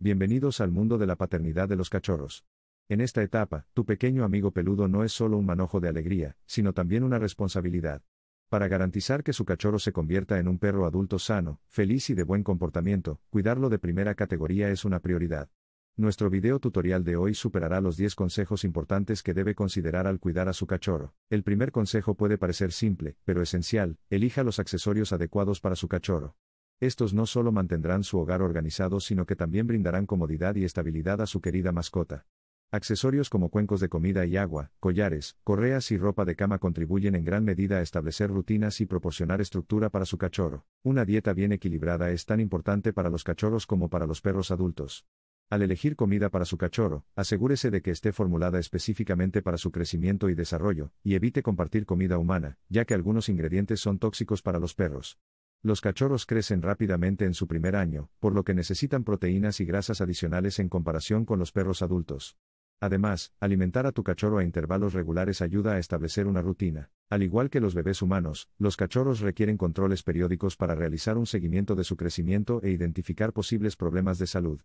Bienvenidos al mundo de la paternidad de los cachorros. En esta etapa, tu pequeño amigo peludo no es solo un manojo de alegría, sino también una responsabilidad. Para garantizar que su cachorro se convierta en un perro adulto sano, feliz y de buen comportamiento, cuidarlo de primera categoría es una prioridad. Nuestro video tutorial de hoy superará los 10 consejos importantes que debe considerar al cuidar a su cachorro. El primer consejo puede parecer simple, pero esencial, elija los accesorios adecuados para su cachorro. Estos no solo mantendrán su hogar organizado, sino que también brindarán comodidad y estabilidad a su querida mascota. Accesorios como cuencos de comida y agua, collares, correas y ropa de cama contribuyen en gran medida a establecer rutinas y proporcionar estructura para su cachorro. Una dieta bien equilibrada es tan importante para los cachorros como para los perros adultos. Al elegir comida para su cachorro, asegúrese de que esté formulada específicamente para su crecimiento y desarrollo, y evite compartir comida humana, ya que algunos ingredientes son tóxicos para los perros. Los cachorros crecen rápidamente en su primer año, por lo que necesitan proteínas y grasas adicionales en comparación con los perros adultos. Además, alimentar a tu cachorro a intervalos regulares ayuda a establecer una rutina. Al igual que los bebés humanos, los cachorros requieren controles periódicos para realizar un seguimiento de su crecimiento e identificar posibles problemas de salud.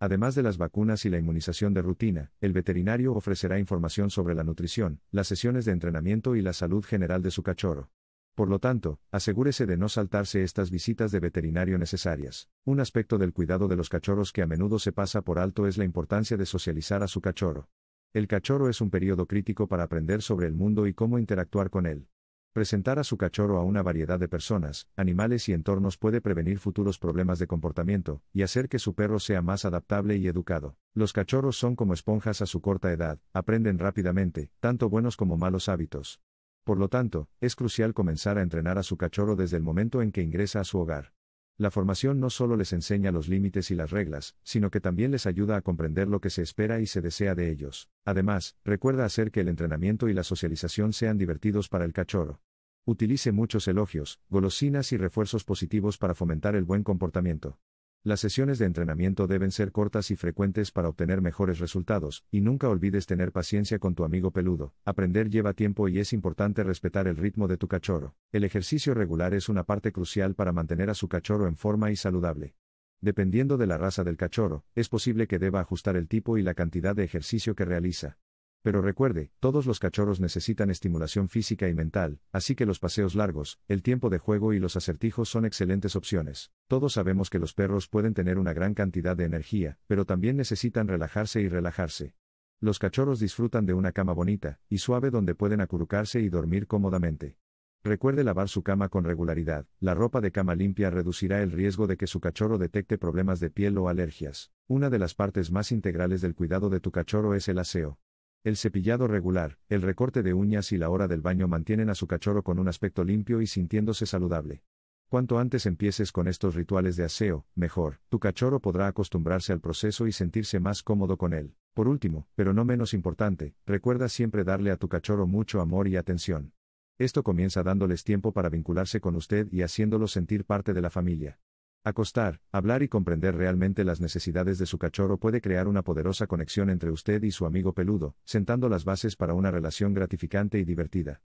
Además de las vacunas y la inmunización de rutina, el veterinario ofrecerá información sobre la nutrición, las sesiones de entrenamiento y la salud general de su cachorro. Por lo tanto, asegúrese de no saltarse estas visitas de veterinario necesarias. Un aspecto del cuidado de los cachorros que a menudo se pasa por alto es la importancia de socializar a su cachorro. El cachorro es un periodo crítico para aprender sobre el mundo y cómo interactuar con él. Presentar a su cachorro a una variedad de personas, animales y entornos puede prevenir futuros problemas de comportamiento, y hacer que su perro sea más adaptable y educado. Los cachorros son como esponjas a su corta edad, aprenden rápidamente, tanto buenos como malos hábitos. Por lo tanto, es crucial comenzar a entrenar a su cachorro desde el momento en que ingresa a su hogar. La formación no solo les enseña los límites y las reglas, sino que también les ayuda a comprender lo que se espera y se desea de ellos. Además, recuerda hacer que el entrenamiento y la socialización sean divertidos para el cachorro. Utilice muchos elogios, golosinas y refuerzos positivos para fomentar el buen comportamiento. Las sesiones de entrenamiento deben ser cortas y frecuentes para obtener mejores resultados, y nunca olvides tener paciencia con tu amigo peludo. Aprender lleva tiempo y es importante respetar el ritmo de tu cachorro. El ejercicio regular es una parte crucial para mantener a su cachorro en forma y saludable. Dependiendo de la raza del cachorro, es posible que deba ajustar el tipo y la cantidad de ejercicio que realiza. Pero recuerde, todos los cachorros necesitan estimulación física y mental, así que los paseos largos, el tiempo de juego y los acertijos son excelentes opciones. Todos sabemos que los perros pueden tener una gran cantidad de energía, pero también necesitan relajarse y relajarse. Los cachorros disfrutan de una cama bonita y suave donde pueden acurrucarse y dormir cómodamente. Recuerde lavar su cama con regularidad, la ropa de cama limpia reducirá el riesgo de que su cachorro detecte problemas de piel o alergias. Una de las partes más integrales del cuidado de tu cachorro es el aseo. El cepillado regular, el recorte de uñas y la hora del baño mantienen a su cachorro con un aspecto limpio y sintiéndose saludable. Cuanto antes empieces con estos rituales de aseo, mejor, tu cachorro podrá acostumbrarse al proceso y sentirse más cómodo con él. Por último, pero no menos importante, recuerda siempre darle a tu cachorro mucho amor y atención. Esto comienza dándoles tiempo para vincularse con usted y haciéndolo sentir parte de la familia. Acostar, hablar y comprender realmente las necesidades de su cachorro puede crear una poderosa conexión entre usted y su amigo peludo, sentando las bases para una relación gratificante y divertida.